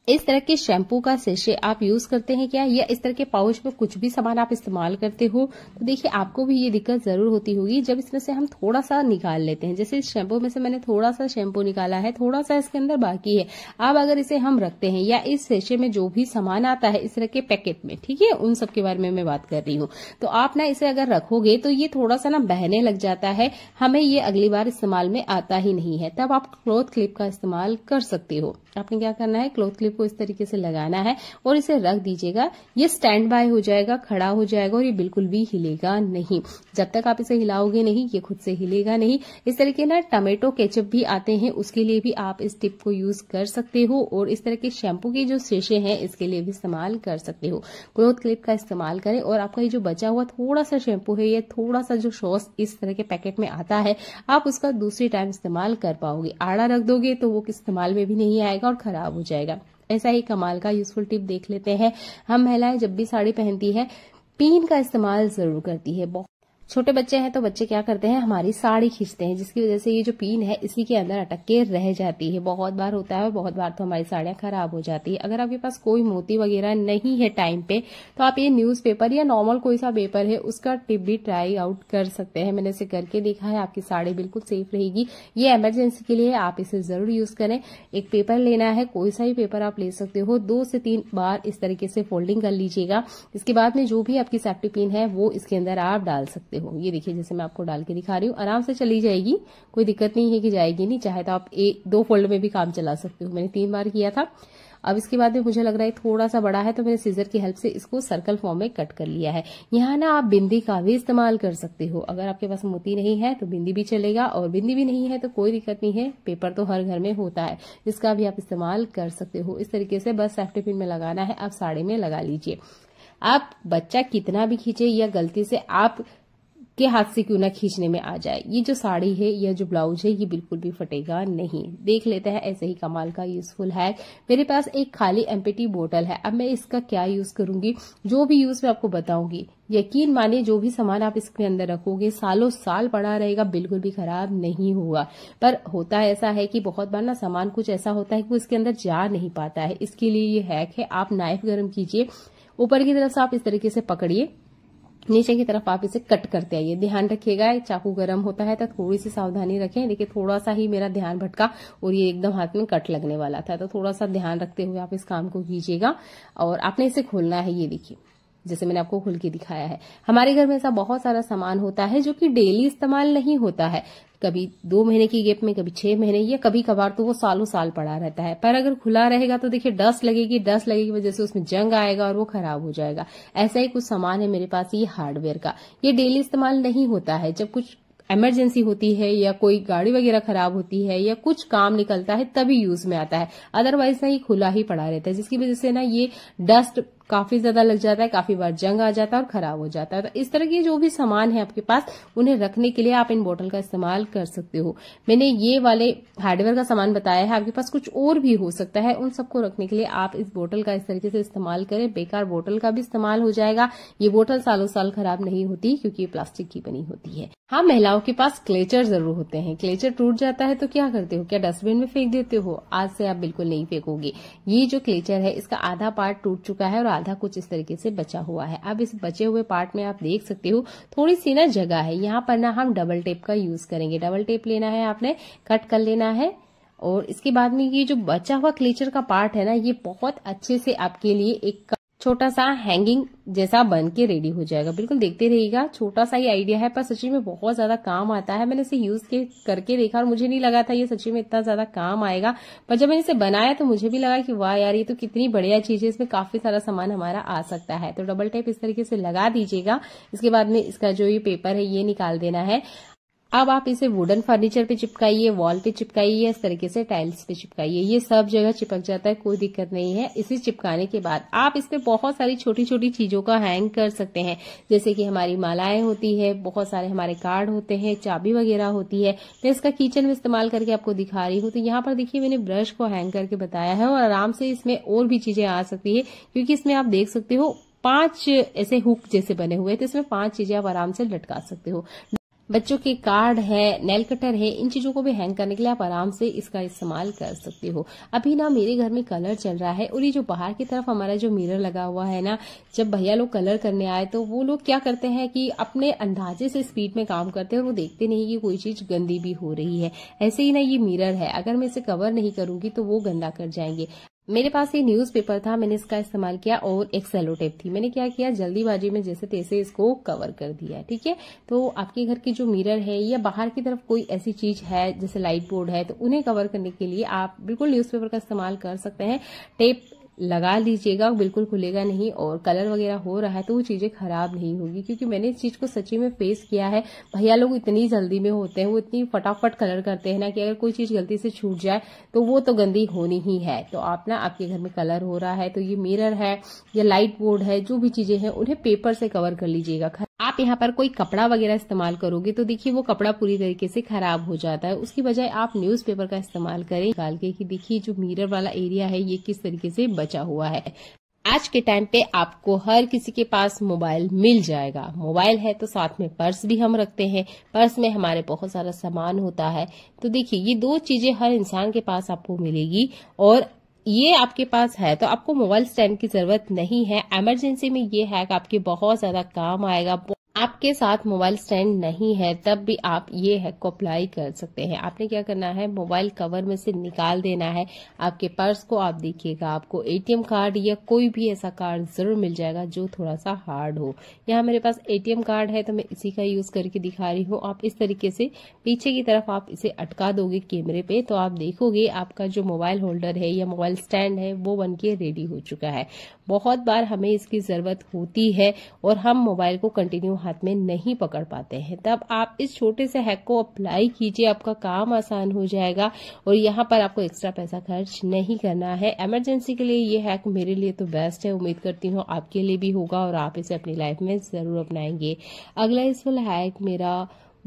इस तरह के शैम्पू का सेशे आप यूज करते हैं क्या या इस तरह के पाउच में कुछ भी सामान आप इस्तेमाल करते हो तो देखिए आपको भी ये दिक्कत जरूर होती होगी जब इसमें से हम थोड़ा सा निकाल लेते हैं जैसे इस शैम्पू में से मैंने थोड़ा सा शैम्पू निकाला है थोड़ा सा इसके अंदर बाकी है अब अगर इसे हम रखते हैं या इस सेशे में जो भी सामान आता है इस तरह के पैकेट में ठीक है उन सबके बारे में मैं बात कर रही हूँ तो आप ना इसे अगर रखोगे तो ये थोड़ा सा ना बहने लग जाता है हमें ये अगली बार इस्तेमाल में आता ही नहीं है तब आप क्लोथ क्लिप का इस्तेमाल कर सकते हो आपने क्या करना है क्लोथ क्लिप को इस तरीके से लगाना है और इसे रख दीजिएगा ये स्टैंड बाय हो जाएगा खड़ा हो जाएगा और ये बिल्कुल भी हिलेगा नहीं जब तक आप इसे हिलाओगे नहीं ये खुद से हिलेगा नहीं इस तरीके ना टमेटो केचप भी आते हैं उसके लिए भी आप इस टिप को यूज कर सकते हो और इस तरह के शैम्पू के जो शीशे हैं इसके लिए भी इस्तेमाल कर सकते हो क्लोथ क्लिप का इस्तेमाल करें और आपका ये जो बचा हुआ थोड़ा सा शैम्पू है या थोड़ा सा जो सॉस इस तरह के पैकेट में आता है आप उसका दूसरी टाइम इस्तेमाल कर पाओगे आड़ा रख दोगे तो वो इस्तेमाल में भी नहीं आएगा और खराब हो जाएगा ऐसा ही कमाल का यूजफुल टिप देख लेते हैं हम महिलाएं जब भी साड़ी पहनती है पीन का इस्तेमाल जरूर करती है बहुत छोटे बच्चे हैं तो बच्चे क्या करते हैं हमारी साड़ी खींचते हैं जिसकी वजह से ये जो पीन है इसी के अंदर अटक के रह जाती है बहुत बार होता है और बहुत बार तो हमारी साड़ियां खराब हो जाती है अगर आपके पास कोई मोती वगैरह नहीं है टाइम पे तो आप ये न्यूज़पेपर या नॉर्मल कोई सा पेपर है उसका टिप भी ट्राई आउट कर सकते हैं मैंने इसे करके देखा है आपकी साड़ी बिल्कुल सेफ रहेगी ये एमरजेंसी के लिए आप इसे ज़रूर यूज़ करें एक पेपर लेना है कोई सा भी पेपर आप ले सकते हो दो से तीन बार इस तरीके से फोल्डिंग कर लीजिएगा इसके बाद में जो भी आपकी सेफ्टी पिन है वो इसके अंदर आप डाल सकते सकते हो ये देखिए जैसे मैं आपको डाल के दिखा रही हूँ आराम से चली जाएगी कोई दिक्कत नहीं है कि जाएगी नहीं चाहे तो आप एक दो फोल्ड में भी काम चला सकते हो मैंने तीन बार किया था अब इसके बाद में मुझे लग रहा है थोड़ा सा बड़ा है तो मैंने सीजर की हेल्प से इसको सर्कल फॉर्म में कट कर लिया है यहाँ ना आप बिंदी का भी इस्तेमाल कर सकते हो अगर आपके पास मोती नहीं है तो बिंदी भी चलेगा और बिंदी भी नहीं है तो कोई दिक्कत नहीं है पेपर तो हर घर में होता है इसका भी आप इस्तेमाल कर सकते हो इस तरीके से बस सेफ्टी पिन में लगाना है आप साड़ी में लगा लीजिए आप बच्चा कितना भी खींचे या गलती से आप के हाथ से क्यों ना खींचने में आ जाए ये जो साड़ी है या जो ब्लाउज है ये बिल्कुल भी फटेगा नहीं देख लेते हैं ऐसे ही कमाल का यूजफुल हैक मेरे पास एक खाली एम्पिटी बोटल है अब मैं इसका क्या यूज करूंगी जो भी यूज मैं आपको बताऊंगी यकीन माने जो भी सामान आप इसके अंदर रखोगे सालों साल पड़ा रहेगा बिल्कुल भी खराब नहीं होगा पर होता ऐसा है कि बहुत बार ना सामान कुछ ऐसा होता है कि वो इसके अंदर जा नहीं पाता है इसके लिए ये हैक है आप नाइफ गर्म कीजिए ऊपर की तरफ से आप इस तरीके से पकड़िए नीचे की तरफ आप इसे कट करते आइए ध्यान रखिएगा चाकू गर्म होता है तो थोड़ी सी सावधानी रखें देखिए थोड़ा सा ही मेरा ध्यान भटका और ये एकदम हाथ में कट लगने वाला था तो थोड़ा सा ध्यान रखते हुए आप इस काम को कीजिएगा और आपने इसे खोलना है ये देखिए जैसे मैंने आपको खुल के दिखाया है हमारे घर में ऐसा बहुत सारा सामान होता है जो कि डेली इस्तेमाल नहीं होता है कभी दो महीने की गेप में कभी छह महीने या कभी कभार तो वो सालों साल पड़ा रहता है पर अगर खुला रहेगा तो देखिए डस्ट लगेगी डस्ट लगेगी वजह से उसमें जंग आएगा और वो खराब हो जाएगा ऐसा ही कुछ सामान है मेरे पास ये हार्डवेयर का ये डेली इस्तेमाल नहीं होता है जब कुछ इमरजेंसी होती है या कोई गाड़ी वगैरह खराब होती है या कुछ काम निकलता है तभी यूज में आता है अदरवाइज ना ये खुला ही पड़ा रहता है जिसकी वजह से ना ये डस्ट काफी ज्यादा लग जाता है काफी बार जंग आ जाता है और खराब हो जाता है तो इस तरह के जो भी सामान है आपके पास उन्हें रखने के लिए आप इन बोतल का इस्तेमाल कर सकते हो मैंने ये वाले हार्डवेयर का सामान बताया है आपके पास कुछ और भी हो सकता है उन सबको रखने के लिए आप इस बोतल का इस तरीके से इस्तेमाल करें बेकार बोतल का भी इस्तेमाल हो जाएगा ये बोतल सालों साल खराब नहीं होती क्योंकि ये प्लास्टिक की बनी होती है हाँ महिलाओं के पास क्लेचर जरूर होते हैं क्लेचर टूट जाता है तो क्या करते हो क्या डस्टबिन में फेंक देते हो आज से आप बिल्कुल नहीं फेंकोगे ये जो क्लेचर है इसका आधा पार्ट टूट चुका है और आधा कुछ इस तरीके से बचा हुआ है अब इस बचे हुए पार्ट में आप देख सकते हो थोड़ी सी ना जगह है यहाँ पर ना हम डबल टेप का यूज करेंगे डबल टेप लेना है आपने कट कर लेना है और इसके बाद में ये जो बचा हुआ क्लेचर का पार्ट है ना ये बहुत अच्छे से आपके लिए एक छोटा सा हैंगिंग जैसा बन के रेडी हो जाएगा बिल्कुल देखते रहिएगा छोटा सा ही आइडिया है पर सच्ची में बहुत ज्यादा काम आता है मैंने इसे यूज के करके देखा और मुझे नहीं लगा था ये सच्ची में इतना ज्यादा काम आएगा पर जब मैंने इसे बनाया तो मुझे भी लगा कि वाह यार ये तो कितनी बढ़िया चीज है इसमें काफी सारा सामान हमारा आ सकता है तो डबल टेप इस तरीके से लगा दीजिएगा इसके बाद में इसका जो ये पेपर है ये निकाल देना है अब आप इसे वुडन फर्नीचर पे चिपकाइए वॉल पे चिपकाइए इस तरीके से टाइल्स पे चिपकाइए ये सब जगह चिपक जाता है कोई दिक्कत नहीं है इसे चिपकाने के बाद आप इस पे बहुत सारी छोटी छोटी चीजों का हैंग कर सकते हैं जैसे कि हमारी मालाएं होती है बहुत सारे हमारे कार्ड होते हैं चाबी वगैरह होती है मैं इसका किचन में इस्तेमाल करके आपको दिखा रही हूँ तो यहाँ पर देखिये मैंने ब्रश को हैंग करके बताया है और आराम से इसमें और भी चीजें आ सकती है क्योंकि इसमें आप देख सकते हो पांच ऐसे हुक जैसे बने हुए थे तो इसमें पांच चीजें आप आराम से लटका सकते हो बच्चों के कार्ड है नेल कटर है इन चीजों को भी हैंग करने के लिए आप आराम से इसका इस्तेमाल कर सकते हो अभी ना मेरे घर में कलर चल रहा है और ये जो बाहर की तरफ हमारा जो मिरर लगा हुआ है ना जब भैया लोग कलर करने आए तो वो लोग क्या करते हैं कि अपने अंदाजे से स्पीड में काम करते हैं और वो देखते नहीं कि कोई चीज गंदी भी हो रही है ऐसे ही ना ये मिरर है अगर मैं इसे कवर नहीं करूंगी तो वो गंदा कर जाएंगे मेरे पास ये न्यूज़पेपर था मैंने इसका इस्तेमाल किया और एक सेलो टेप थी मैंने क्या किया जल्दीबाजी में जैसे तैसे इसको कवर कर दिया ठीक है तो आपके घर की जो मिरर है या बाहर की तरफ कोई ऐसी चीज है जैसे लाइट बोर्ड है तो उन्हें कवर करने के लिए आप बिल्कुल न्यूज़पेपर का इस्तेमाल कर सकते हैं टेप लगा लीजिएगा बिल्कुल खुलेगा नहीं और कलर वगैरह हो रहा है तो वो चीज़ें खराब नहीं होगी क्योंकि मैंने इस चीज़ को सच्ची में फेस किया है भैया लोग इतनी जल्दी में होते हैं वो इतनी फटाफट कलर करते हैं ना कि अगर कोई चीज़ गलती से छूट जाए तो वो तो गंदी होनी ही है तो आप ना आपके घर में कलर हो रहा है तो ये मिरर है या लाइट बोर्ड है जो भी चीज़ें हैं उन्हें पेपर से कवर कर लीजिएगा आप यहाँ पर कोई कपड़ा वगैरह इस्तेमाल करोगे तो देखिए वो कपड़ा पूरी तरीके से खराब हो जाता है उसकी बजाय आप न्यूज़पेपर का इस्तेमाल करें निकाल के कि देखिए जो मिरर वाला एरिया है ये किस तरीके से बचा हुआ है आज के टाइम पे आपको हर किसी के पास मोबाइल मिल जाएगा मोबाइल है तो साथ में पर्स भी हम रखते हैं पर्स में हमारे बहुत सारा सामान होता है तो देखिए ये दो चीजें हर इंसान के पास आपको मिलेगी और ये आपके पास है तो आपको मोबाइल स्टैंड की जरूरत नहीं है एमरजेंसी में ये कि आपके बहुत ज्यादा काम आएगा आपके साथ मोबाइल स्टैंड नहीं है तब भी आप ये हैक को अप्लाई कर सकते हैं आपने क्या करना है मोबाइल कवर में से निकाल देना है आपके पर्स को आप देखिएगा आपको एटीएम कार्ड या कोई भी ऐसा कार्ड जरूर मिल जाएगा जो थोड़ा सा हार्ड हो यहाँ मेरे पास एटीएम कार्ड है तो मैं इसी का यूज करके दिखा रही हूँ आप इस तरीके से पीछे की तरफ आप इसे अटका दोगे कैमरे पे तो आप देखोगे आपका जो मोबाइल होल्डर है या मोबाइल स्टैंड है वो बन के रेडी हो चुका है बहुत बार हमें इसकी ज़रूरत होती है और हम मोबाइल को कंटिन्यू हाथ में नहीं पकड़ पाते हैं तब आप इस छोटे से हैक को अप्लाई कीजिए आपका काम आसान हो जाएगा और यहाँ पर आपको एक्स्ट्रा पैसा खर्च नहीं करना है एमरजेंसी के लिए ये हैक मेरे लिए तो बेस्ट है उम्मीद करती हूँ आपके लिए भी होगा और आप इसे अपनी लाइफ में ज़रूर अपनाएंगे अगला इस वाला हैक मेरा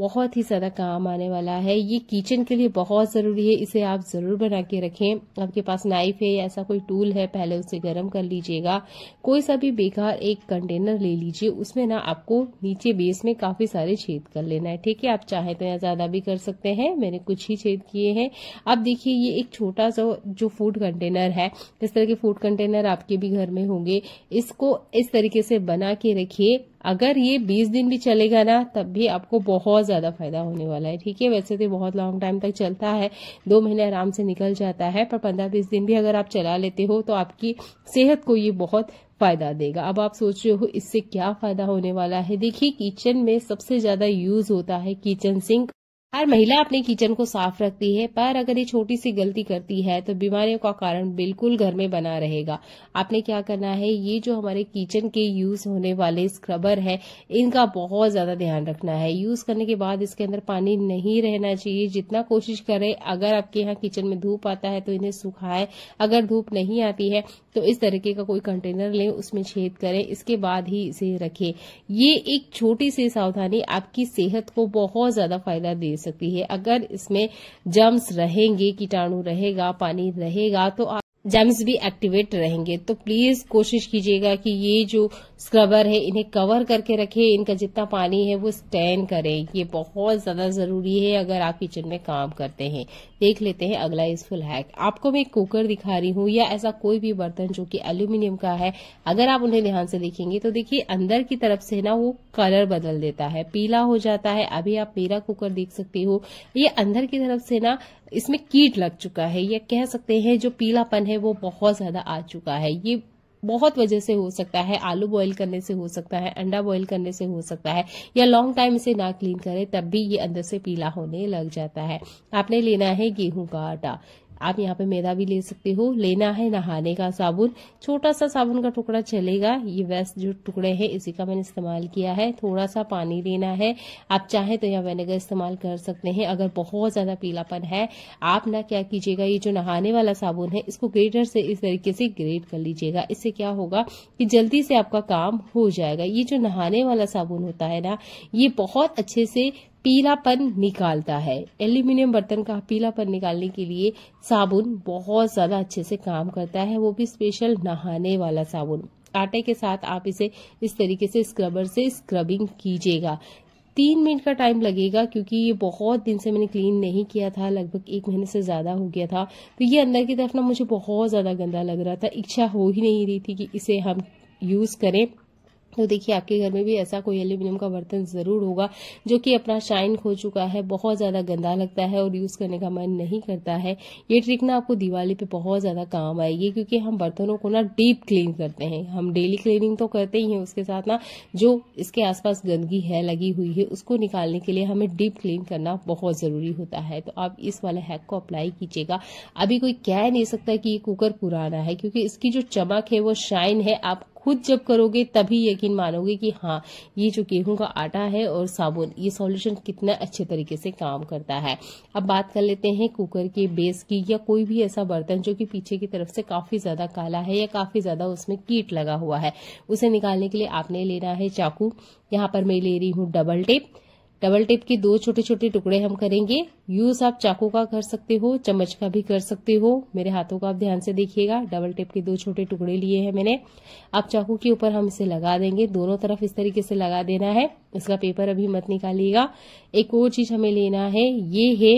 बहुत ही ज़्यादा काम आने वाला है ये किचन के लिए बहुत ज़रूरी है इसे आप ज़रूर बना के रखें आपके पास नाइफ है या ऐसा कोई टूल है पहले उसे गर्म कर लीजिएगा कोई सा भी बेकार एक कंटेनर ले लीजिए उसमें ना आपको नीचे बेस में काफ़ी सारे छेद कर लेना है ठीक है आप चाहे तो ज़्यादा भी कर सकते हैं मैंने कुछ ही छेद किए हैं अब देखिए ये एक छोटा सा जो फूड कंटेनर है इस तरह के फूड कंटेनर आपके भी घर में होंगे इसको इस तरीके से बना के रखिए अगर ये बीस दिन भी चलेगा ना तब भी आपको बहुत ज़्यादा फायदा होने वाला है ठीक है वैसे तो बहुत लॉन्ग टाइम तक चलता है दो महीने आराम से निकल जाता है पर पंद्रह बीस दिन भी अगर आप चला लेते हो तो आपकी सेहत को ये बहुत फायदा देगा अब आप सोच रहे हो इससे क्या फायदा होने वाला है देखिए किचन में सबसे ज्यादा यूज होता है किचन सिंक हर महिला अपने किचन को साफ रखती है पर अगर ये छोटी सी गलती करती है तो बीमारियों का कारण बिल्कुल घर में बना रहेगा आपने क्या करना है ये जो हमारे किचन के यूज होने वाले स्क्रबर है इनका बहुत ज्यादा ध्यान रखना है यूज करने के बाद इसके अंदर पानी नहीं रहना चाहिए जितना कोशिश करें अगर आपके यहाँ किचन में धूप आता है तो इन्हें सुखाए अगर धूप नहीं आती है तो इस तरीके का कोई कंटेनर लें उसमें छेद करें इसके बाद ही इसे रखें ये एक छोटी सी सावधानी आपकी सेहत को बहुत ज्यादा फायदा दे सकती है अगर इसमें जम्स रहेंगे कीटाणु रहेगा पानी रहेगा तो आप जेम्स भी एक्टिवेट रहेंगे तो प्लीज कोशिश कीजिएगा कि ये जो स्क्रबर है इन्हें कवर करके रखें इनका जितना पानी है वो स्टैंड करें ये बहुत ज़्यादा ज़रूरी है अगर आप किचन में काम करते हैं देख लेते हैं अगला यूजफुल हैक आपको मैं कुकर दिखा रही हूँ या ऐसा कोई भी बर्तन जो कि एल्यूमिनियम का है अगर आप उन्हें ध्यान से देखेंगे तो देखिए अंदर की तरफ से ना वो कलर बदल देता है पीला हो जाता है अभी आप मेरा कुकर देख सकते हो ये अंदर की तरफ से ना इसमें कीट लग चुका है या कह सकते हैं जो पीलापन है वो बहुत ज्यादा आ चुका है ये बहुत वजह से हो सकता है आलू बॉईल करने से हो सकता है अंडा बॉईल करने से हो सकता है या लॉन्ग टाइम इसे ना क्लीन करें तब भी ये अंदर से पीला होने लग जाता है आपने लेना है गेहूं का आटा आप यहाँ पे मैदा भी ले सकते हो लेना है नहाने का साबुन छोटा सा साबुन का टुकड़ा चलेगा ये वेस्ट जो टुकड़े हैं इसी का मैंने इस्तेमाल किया है थोड़ा सा पानी लेना है आप चाहें तो यहाँ वेनेगर इस्तेमाल कर सकते हैं अगर बहुत ज़्यादा पीलापन है आप ना क्या कीजिएगा ये जो नहाने वाला साबुन है इसको ग्रेटर से इस तरीके से ग्रेट कर लीजिएगा इससे क्या होगा कि जल्दी से आपका काम हो जाएगा ये जो नहाने वाला साबुन होता है ना ये बहुत अच्छे से पीलापन निकालता है एल्यूमिनियम बर्तन का पीलापन निकालने के लिए साबुन बहुत ज़्यादा अच्छे से काम करता है वो भी स्पेशल नहाने वाला साबुन आटे के साथ आप इसे इस तरीके से स्क्रबर से स्क्रबिंग कीजिएगा तीन मिनट का टाइम लगेगा क्योंकि ये बहुत दिन से मैंने क्लीन नहीं किया था लगभग एक महीने से ज़्यादा हो गया था तो ये अंदर की तरफ ना मुझे बहुत ज़्यादा गंदा लग रहा था इच्छा हो ही नहीं रही थी कि इसे हम यूज़ करें तो देखिए आपके घर में भी ऐसा कोई एल्यूमिनियम का बर्तन ज़रूर होगा जो कि अपना शाइन खो चुका है बहुत ज़्यादा गंदा लगता है और यूज़ करने का मन नहीं करता है ये ट्रिक ना आपको दिवाली पे बहुत ज़्यादा काम आएगी क्योंकि हम बर्तनों को ना डीप क्लीन करते हैं हम डेली क्लीनिंग तो करते ही हैं उसके साथ ना जो इसके आसपास गंदगी है लगी हुई है उसको निकालने के लिए हमें डीप क्लीन करना बहुत ज़रूरी होता है तो आप इस वाले हैक को अप्लाई कीजिएगा अभी कोई कह नहीं सकता कि ये कुकर पुराना है क्योंकि इसकी जो चमक है वो शाइन है आप खुद जब करोगे तभी यकीन मानोगे कि हाँ ये जो गेहूं का आटा है और साबुन ये सॉल्यूशन कितना अच्छे तरीके से काम करता है अब बात कर लेते हैं कुकर के बेस की या कोई भी ऐसा बर्तन जो कि पीछे की तरफ से काफी ज्यादा काला है या काफी ज्यादा उसमें कीट लगा हुआ है उसे निकालने के लिए आपने लेना है चाकू यहाँ पर मैं ले रही हूँ डबल टेप डबल टेप के दो छोटे छोटे टुकड़े हम करेंगे यूज आप चाकू का कर सकते हो चम्मच का भी कर सकते हो मेरे हाथों का आप ध्यान से देखिएगा डबल टेप के दो छोटे टुकड़े लिए हैं मैंने आप चाकू के ऊपर हम इसे लगा देंगे दोनों तरफ इस तरीके से लगा देना है इसका पेपर अभी मत निकालिएगा एक और चीज हमें लेना है ये है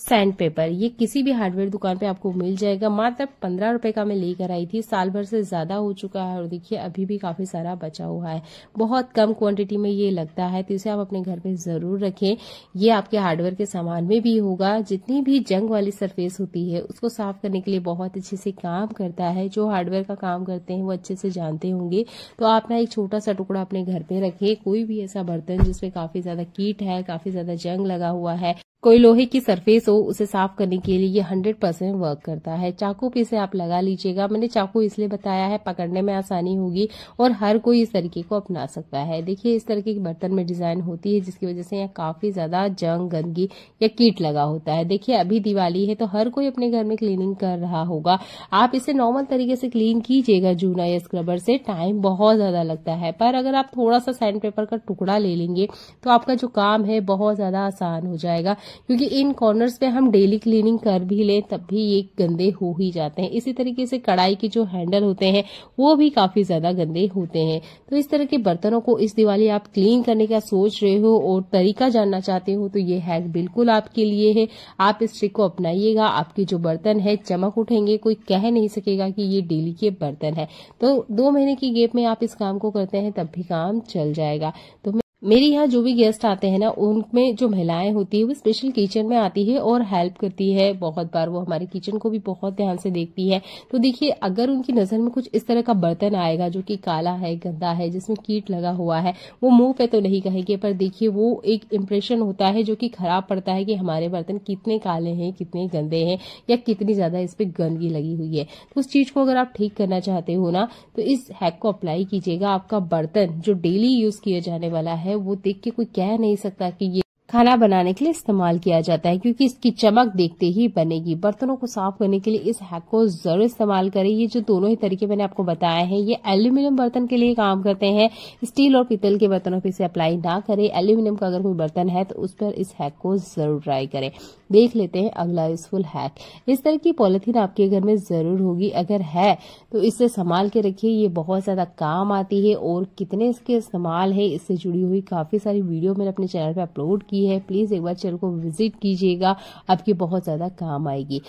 सैंड पेपर ये किसी भी हार्डवेयर दुकान पे आपको मिल जाएगा मात्र पंद्रह रुपए का मैं लेकर आई थी साल भर से ज्यादा हो चुका है और देखिए अभी भी काफी सारा बचा हुआ है बहुत कम क्वांटिटी में ये लगता है तो इसे आप अपने घर पे जरूर रखें ये आपके हार्डवेयर के सामान में भी होगा जितनी भी जंग वाली सरफेस होती है उसको साफ करने के लिए बहुत अच्छे से काम करता है जो हार्डवेयर का काम करते हैं वो अच्छे से जानते होंगे तो आप ना एक छोटा सा टुकड़ा अपने घर पे रखे कोई भी ऐसा बर्तन जिसमें काफी ज्यादा कीट है काफी ज्यादा जंग लगा हुआ है कोई लोहे की सरफेस हो उसे साफ करने के लिए ये हंड्रेड परसेंट वर्क करता है चाकू पे इसे आप लगा लीजिएगा मैंने चाकू इसलिए बताया है पकड़ने में आसानी होगी और हर कोई इस तरीके को अपना सकता है देखिए इस तरीके के बर्तन में डिजाइन होती है जिसकी वजह से यहाँ काफी ज्यादा जंग गंदगी या कीट लगा होता है देखिये अभी दिवाली है तो हर कोई अपने घर में क्लीनिंग कर रहा होगा आप इसे नॉर्मल तरीके से क्लीन कीजिएगा जूना या स्क्रबर से टाइम बहुत ज्यादा लगता है पर अगर आप थोड़ा सा सैंड पेपर का टुकड़ा ले लेंगे तो आपका जो काम है बहुत ज्यादा आसान हो जाएगा क्योंकि इन कॉर्नर्स पे हम डेली क्लीनिंग कर भी लें तब भी ये गंदे हो ही जाते हैं इसी तरीके से कढ़ाई के जो हैंडल होते हैं वो भी काफी ज्यादा गंदे होते हैं तो इस तरह के बर्तनों को इस दिवाली आप क्लीन करने का सोच रहे हो और तरीका जानना चाहते हो तो ये हैक बिल्कुल आपके लिए है आप इस ट्रिक को अपनाइएगा आपके जो बर्तन है चमक उठेंगे कोई कह नहीं सकेगा कि ये डेली के बर्तन है तो दो महीने की गेप में आप इस काम को करते हैं तब भी काम चल जाएगा तो मेरे यहाँ जो भी गेस्ट आते हैं ना उनमें जो महिलाएं होती है वो स्पेशल किचन में आती है और हेल्प करती है बहुत बार वो हमारे किचन को भी बहुत ध्यान से देखती है तो देखिए अगर उनकी नज़र में कुछ इस तरह का बर्तन आएगा जो कि काला है गंदा है जिसमें कीट लगा हुआ है वो मुंह पे तो नहीं कहेंगे पर देखिये वो एक इम्प्रेशन होता है जो कि खराब पड़ता है कि हमारे बर्तन कितने काले हैं कितने गंदे हैं या कितनी ज़्यादा इस पर गंदगी लगी हुई है तो उस चीज़ को अगर आप ठीक करना चाहते हो ना तो इस हैक को अप्लाई कीजिएगा आपका बर्तन जो डेली यूज़ किया जाने वाला है है वो देख के कोई कह नहीं सकता कि ये खाना बनाने के लिए इस्तेमाल किया जाता है क्योंकि इसकी चमक देखते ही बनेगी बर्तनों को साफ करने के लिए इस हैक को जरूर इस्तेमाल करें ये जो दोनों ही तरीके मैंने आपको बताया है ये एल्यूमिनियम बर्तन के लिए काम करते हैं स्टील और पीतल के बर्तनों पर इसे अप्लाई ना करें एल्यूमिनियम का अगर कोई बर्तन है तो उस पर इस हैक को जरूर ट्राई करें देख लेते हैं अगला यूजफुल हैक इस तरह की पॉलिथीन आपके घर में जरूर होगी अगर है तो इसे संभाल के रखिए ये बहुत ज्यादा काम आती है और कितने इसके इस्तेमाल है इससे जुड़ी हुई काफी सारी वीडियो मैंने अपने चैनल पर अपलोड की की है प्लीज़ एक बार चैनल को विजिट कीजिएगा आपके बहुत ज़्यादा काम आएगी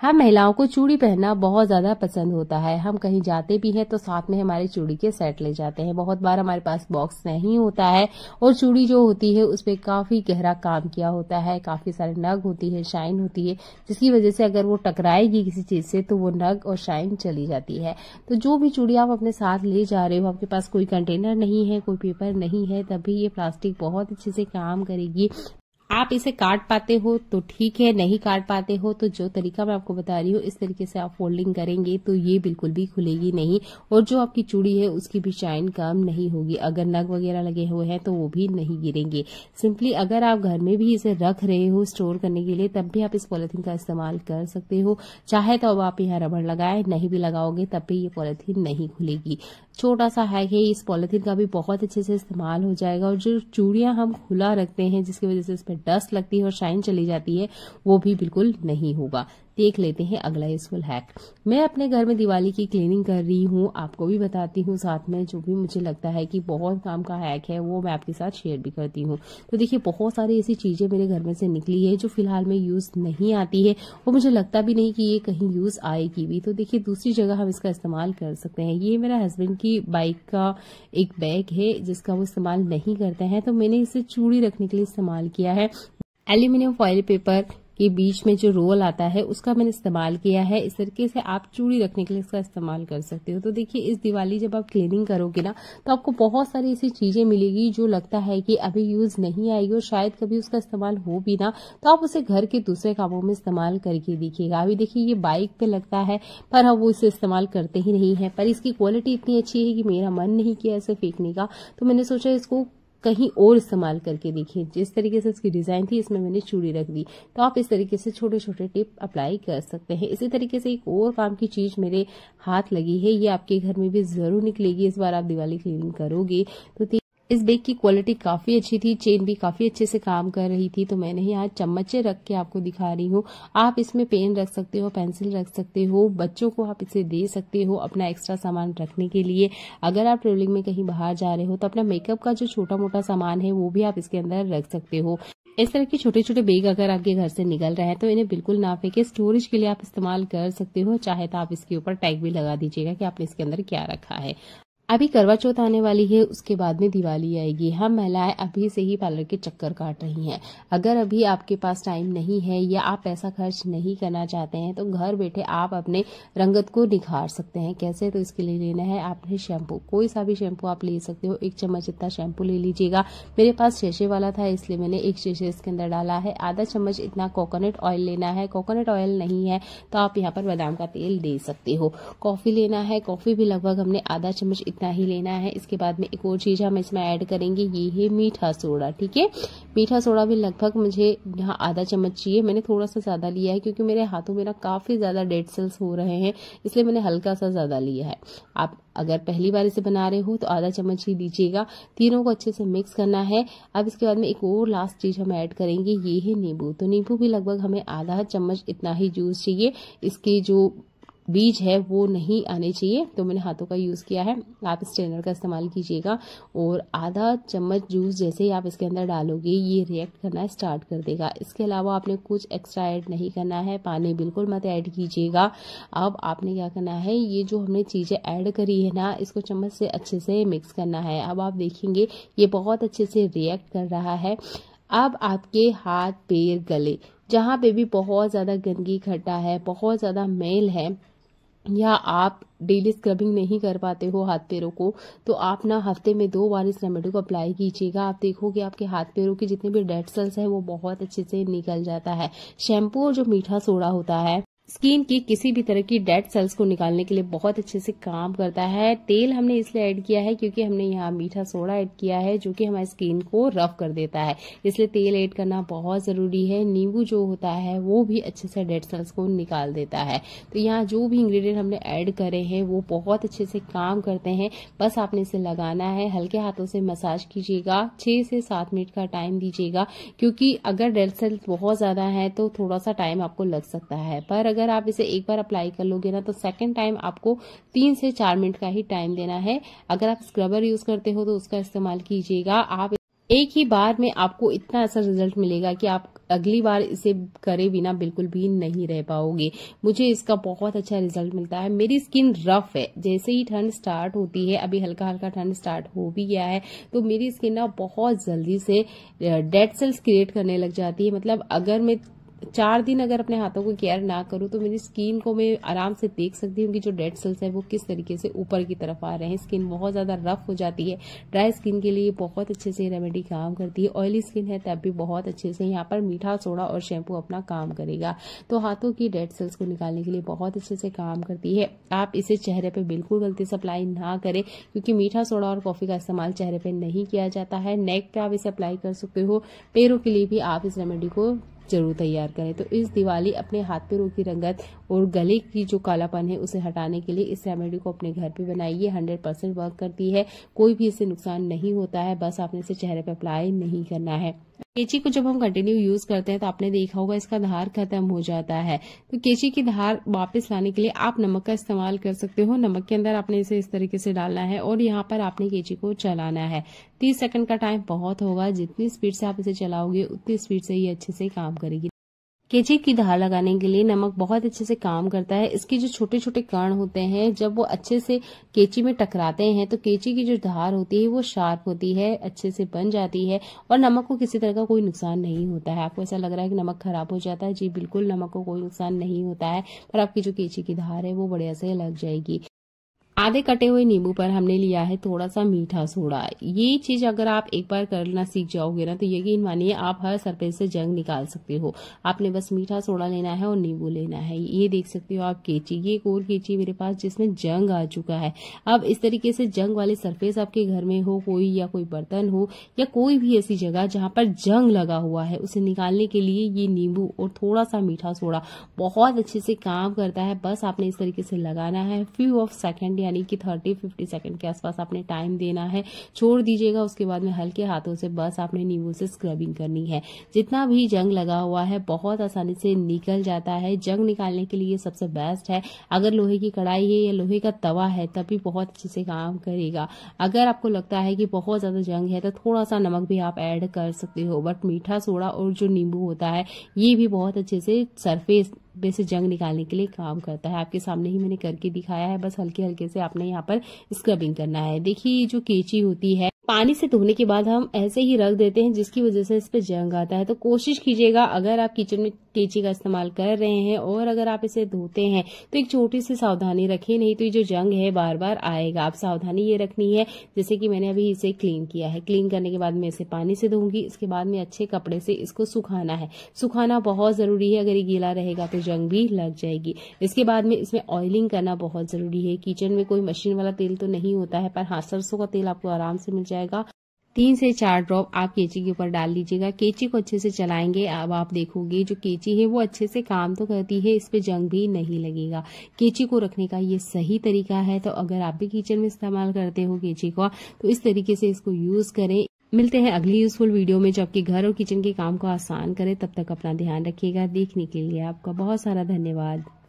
हम महिलाओं को चूड़ी पहनना बहुत ज्यादा पसंद होता है हम कहीं जाते भी हैं तो साथ में हमारे चूड़ी के सेट ले जाते हैं बहुत बार हमारे पास बॉक्स नहीं होता है और चूड़ी जो होती है उस पर काफी गहरा काम किया होता है काफी सारे नग होती है शाइन होती है जिसकी वजह से अगर वो टकराएगी किसी चीज से तो वो नग और शाइन चली जाती है तो जो भी चूड़ी आप अपने साथ ले जा रहे हो आपके पास कोई कंटेनर नहीं है कोई पेपर नहीं है तभी ये प्लास्टिक बहुत अच्छे से काम करेगी आप इसे काट पाते हो तो ठीक है नहीं काट पाते हो तो जो तरीका मैं आपको बता रही हूँ इस तरीके से आप फोल्डिंग करेंगे तो ये बिल्कुल भी खुलेगी नहीं और जो आपकी चूड़ी है उसकी भी शाइन कम नहीं होगी अगर नग वगैरह लगे हुए हैं तो वो भी नहीं गिरेंगे सिंपली अगर आप घर में भी इसे रख रहे हो स्टोर करने के लिए तब भी आप इस पॉलीथीन का इस्तेमाल कर सकते हो चाहे तो अब आप यहाँ रबड़ लगाए नहीं भी लगाओगे तब भी ये पॉलिथीन नहीं खुलेगी छोटा सा है कि इस पॉलिथीन का भी बहुत अच्छे से इस्तेमाल हो जाएगा और जो चूड़ियां हम खुला रखते हैं जिसकी वजह से डस्ट लगती है और शाइन चली जाती है वो भी बिल्कुल नहीं होगा देख लेते हैं अगला यूजफुल हैक मैं अपने घर में दिवाली की क्लीनिंग कर रही हूँ आपको भी बताती हूँ साथ में जो भी मुझे लगता है कि बहुत काम का हैक है वो मैं आपके साथ शेयर भी करती हूँ तो देखिए बहुत सारी ऐसी चीज़ें मेरे घर में से निकली है जो फिलहाल में यूज़ नहीं आती है और मुझे लगता भी नहीं कि ये कहीं यूज़ आएगी भी तो देखिए दूसरी जगह हम इसका इस्तेमाल कर सकते हैं ये मेरा हस्बैंड की बाइक का एक बैग है जिसका वो इस्तेमाल नहीं करते हैं तो मैंने इसे चूड़ी रखने के लिए इस्तेमाल किया है एल्यूमिनियम फॉइल पेपर के बीच में जो रोल आता है उसका मैंने इस्तेमाल किया है इस तरीके से आप चूड़ी रखने के लिए इसका इस्तेमाल कर सकते हो तो देखिए इस दिवाली जब आप क्लीनिंग करोगे ना तो आपको बहुत सारी ऐसी चीज़ें मिलेगी जो लगता है कि अभी यूज़ नहीं आएगी और शायद कभी उसका इस्तेमाल हो भी ना तो आप उसे घर के दूसरे कामों में इस्तेमाल करके देखिएगा अभी देखिए ये बाइक पे लगता है पर हम वो इसे इस्तेमाल करते ही नहीं है पर इसकी क्वालिटी इतनी अच्छी है कि मेरा मन नहीं किया इसे फेंकने का तो मैंने सोचा इसको कहीं और इस्तेमाल करके देखिए जिस तरीके से इसकी डिज़ाइन थी इसमें मैंने चूड़ी रख दी तो आप इस तरीके से छोटे छोटे टिप अप्लाई कर सकते हैं इसी तरीके से एक और काम की चीज़ मेरे हाथ लगी है ये आपके घर में भी ज़रूर निकलेगी इस बार आप दिवाली क्लीनिंग करोगे तो इस बैग की क्वालिटी काफ़ी अच्छी थी चेन भी काफ़ी अच्छे से काम कर रही थी तो मैंने यहाँ चम्मचे रख के आपको दिखा रही हूँ आप इसमें पेन रख सकते हो पेंसिल रख सकते हो बच्चों को आप इसे दे सकते हो अपना एक्स्ट्रा सामान रखने के लिए अगर आप ट्रेवलिंग में कहीं बाहर जा रहे हो तो अपना मेकअप का जो छोटा मोटा सामान है वो भी आप इसके अंदर रख सकते हो इस तरह के छोटे छोटे बैग अगर आपके घर से निकल रहे हैं तो इन्हें बिल्कुल ना फेंके स्टोरेज के लिए आप इस्तेमाल कर सकते हो चाहे तो आप इसके ऊपर टैग भी लगा दीजिएगा कि आपने इसके अंदर क्या रखा है अभी करवा चौथ आने वाली है उसके बाद में दिवाली आएगी हम हाँ, महिलाएं अभी से ही पार्लर के चक्कर काट रही हैं अगर अभी आपके पास टाइम नहीं है या आप पैसा खर्च नहीं करना चाहते हैं तो घर बैठे आप अपने रंगत को निखार सकते हैं कैसे तो इसके लिए लेना है आपने शैम्पू कोई सा भी शैम्पू आप ले सकते हो एक चम्मच इतना शैम्पू ले लीजिएगा मेरे पास शेषे वाला था इसलिए मैंने एक शेषे इसके अंदर डाला है आधा चम्मच इतना कोकोनट ऑयल लेना है कोकोनट ऑयल नहीं है तो आप यहाँ पर बादाम का तेल दे सकते हो कॉफ़ी लेना है कॉफ़ी भी लगभग हमने आधा चम्मच इतना ही लेना है इसके बाद में एक और चीज़ हम इसमें ऐड करेंगे ये है मीठा सोडा ठीक है मीठा सोडा भी लगभग मुझे यहाँ आधा चम्मच चाहिए मैंने थोड़ा सा ज़्यादा लिया है क्योंकि मेरे हाथों में ना काफ़ी ज़्यादा डेड सेल्स हो रहे हैं इसलिए मैंने हल्का सा ज़्यादा लिया है आप अगर पहली बार इसे बना रहे हो तो आधा चम्मच ही दीजिएगा तीनों को अच्छे से मिक्स करना है अब इसके बाद में एक और लास्ट चीज़ हम ऐड करेंगे ये है नींबू तो नींबू भी लगभग हमें आधा चम्मच इतना ही जूस चाहिए इसकी जो बीज है वो नहीं आने चाहिए तो मैंने हाथों का यूज़ किया है आप स्ट्रेनर का इस्तेमाल कीजिएगा और आधा चम्मच जूस जैसे ही आप इसके अंदर डालोगे ये रिएक्ट करना स्टार्ट कर देगा इसके अलावा आपने कुछ एक्स्ट्रा ऐड नहीं करना है पानी बिल्कुल मत ऐड कीजिएगा अब आपने क्या करना है ये जो हमने चीज़ें ऐड करी है ना इसको चम्मच से अच्छे से मिक्स करना है अब आप देखेंगे ये बहुत अच्छे से रिएक्ट कर रहा है अब आपके हाथ पैर गले जहाँ पे भी बहुत ज़्यादा गंदगी खट्टा है बहुत ज़्यादा मेल है या आप डेली स्क्रबिंग नहीं कर पाते हो हाथ पैरों को तो आप ना हफ्ते में दो बार इस रेमेडी को अप्लाई कीजिएगा आप देखोगे आपके हाथ पैरों के जितने भी डेड सेल्स हैं वो बहुत अच्छे से निकल जाता है शैम्पू और जो मीठा सोडा होता है स्किन की किसी भी तरह की डेड सेल्स को निकालने के लिए बहुत अच्छे से काम करता है तेल हमने इसलिए ऐड किया है क्योंकि हमने यहाँ मीठा सोडा ऐड किया है जो कि हमारी स्किन को रफ कर देता है इसलिए तेल ऐड करना बहुत ज़रूरी है नींबू जो होता है वो भी अच्छे से डेड सेल्स को निकाल देता है तो यहाँ जो भी इंग्रीडियंट हमने ऐड करे हैं वो बहुत अच्छे से काम करते हैं बस आपने इसे लगाना है हल्के हाथों से मसाज कीजिएगा छः से सात मिनट का टाइम दीजिएगा क्योंकि अगर डेड सेल्स बहुत ज़्यादा है तो थोड़ा सा टाइम आपको लग सकता है पर अगर आप इसे एक बार अप्लाई कर लोगे ना तो सेकेंड टाइम आपको तीन से चार मिनट का ही टाइम देना है अगर आप स्क्रबर यूज करते हो तो उसका इस्तेमाल कीजिएगा आप एक ही बार में आपको इतना ऐसा अच्छा रिजल्ट मिलेगा कि आप अगली बार इसे करे बिना बिल्कुल भी नहीं रह पाओगे मुझे इसका बहुत अच्छा रिजल्ट मिलता है मेरी स्किन रफ है जैसे ही ठंड स्टार्ट होती है अभी हल्का हल्का ठंड स्टार्ट हो भी गया है तो मेरी स्किन ना बहुत जल्दी से डेड सेल्स क्रिएट करने लग जाती है मतलब अगर मैं चार दिन अगर अपने हाथों को केयर ना करूँ तो मेरी स्किन को मैं आराम से देख सकती हूँ कि जो डेड सेल्स है वो किस तरीके से ऊपर की तरफ आ रहे हैं स्किन बहुत ज़्यादा रफ हो जाती है ड्राई स्किन के लिए बहुत अच्छे से रेमेडी काम करती है ऑयली स्किन है तब भी बहुत अच्छे से यहाँ पर मीठा सोडा और शैम्पू अपना काम करेगा तो हाथों की डेड सेल्स को निकालने के लिए बहुत अच्छे से काम करती है आप इसे चेहरे पर बिल्कुल गलती से अप्लाई ना करें क्योंकि मीठा सोडा और कॉफ़ी का इस्तेमाल चेहरे पर नहीं किया जाता है नेक पे आप इसे अप्लाई कर सकते हो पैरों के लिए भी आप इस रेमेडी को जरूर तैयार करें तो इस दिवाली अपने हाथ पैरों की रंगत और गले की जो कालापन है उसे हटाने के लिए इस रेमेडी को अपने घर पे बनाइए हंड्रेड परसेंट वर्क करती है कोई भी इससे नुकसान नहीं होता है बस आपने इसे चेहरे पर अप्लाई नहीं करना है केची को जब हम कंटिन्यू यूज करते हैं तो आपने देखा होगा इसका धार खत्म हो जाता है तो केची की धार वापस लाने के लिए आप नमक का इस्तेमाल कर सकते हो नमक के अंदर आपने इसे इस तरीके से डालना है और यहाँ पर आपने केची को चलाना है तीस सेकंड का टाइम बहुत होगा जितनी स्पीड से आप इसे चलाओगे उतनी स्पीड से ये अच्छे से काम करेगी केचे की धार लगाने के लिए नमक बहुत अच्छे से काम करता है इसके जो छोटे छोटे कण होते हैं जब वो अच्छे से केची में टकराते हैं तो केची की जो धार होती है वो शार्प होती है अच्छे से बन जाती है और नमक को किसी तरह का कोई नुकसान नहीं होता है आपको ऐसा लग रहा है कि नमक खराब हो जाता है जी बिल्कुल नमक को कोई नुकसान नहीं होता है पर आपकी जो केची की धार है वो बढ़िया से लग जाएगी आधे कटे हुए नींबू पर हमने लिया है थोड़ा सा मीठा सोडा ये चीज अगर आप एक बार करना सीख जाओगे ना तो यकीन मानिए आप हर सरफेस से जंग निकाल सकते हो आपने बस मीठा सोडा लेना है और नींबू लेना है ये देख सकते हो आप केची ये एक और केची मेरे पास जिसमें जंग आ चुका है अब इस तरीके से जंग वाले सरफेस आपके घर में हो कोई या कोई बर्तन हो या कोई भी ऐसी जगह जहां पर जंग लगा हुआ है उसे निकालने के लिए ये नींबू और थोड़ा सा मीठा सोडा बहुत अच्छे से काम करता है बस आपने इस तरीके से लगाना है फ्यू ऑफ सेकेंड यानी कि थर्टी फिफ्टी सेकेंड के आसपास आपने टाइम देना है छोड़ दीजिएगा उसके बाद में हल्के हाथों से बस आपने नींबू से स्क्रबिंग करनी है जितना भी जंग लगा हुआ है बहुत आसानी से निकल जाता है जंग निकालने के लिए सबसे बेस्ट है अगर लोहे की कढ़ाई है या लोहे का तवा है तब भी बहुत अच्छे से काम करेगा अगर आपको लगता है कि बहुत ज़्यादा जंग है तो थोड़ा सा नमक भी आप ऐड कर सकते हो बट मीठा सोडा और जो नींबू होता है ये भी बहुत अच्छे से सरफेस में से जंग निकालने के लिए काम करता है आपके सामने ही मैंने करके दिखाया है बस हल्के हल्के से आपने यहाँ पर स्क्रबिंग करना है देखिए जो केची होती है पानी से धोने के बाद हम ऐसे ही रख देते हैं जिसकी वजह से इस पर जंग आता है तो कोशिश कीजिएगा अगर आप किचन में केची का इस्तेमाल कर रहे हैं और अगर आप इसे धोते हैं तो एक छोटी सी सावधानी रखें नहीं तो ये जो जंग है बार बार आएगा आप सावधानी ये रखनी है जैसे कि मैंने अभी इसे क्लीन किया है क्लीन करने के बाद मैं इसे पानी से धोऊंगी इसके बाद में अच्छे कपड़े से इसको सुखाना है सुखाना बहुत ज़रूरी है अगर ये गीला रहेगा तो जंग भी लग जाएगी इसके बाद में इसमें ऑयलिंग करना बहुत ज़रूरी है किचन में कोई मशीन वाला तेल तो नहीं होता है पर हाँ सरसों का तेल आपको आराम से मिल जाए जाएगा तीन से चार ड्रॉप आप केची के ऊपर डाल लीजिएगा केची को अच्छे से चलाएंगे अब आप देखोगे जो केची है वो अच्छे से काम तो करती है इस पर जंग भी नहीं लगेगा केची को रखने का ये सही तरीका है तो अगर आप भी किचन में इस्तेमाल करते हो केची को तो इस तरीके से इसको यूज करें मिलते हैं अगली यूजफुल वीडियो में जो आपके घर और किचन के काम को आसान करे तब तक अपना ध्यान रखिएगा देखने के लिए आपका बहुत सारा धन्यवाद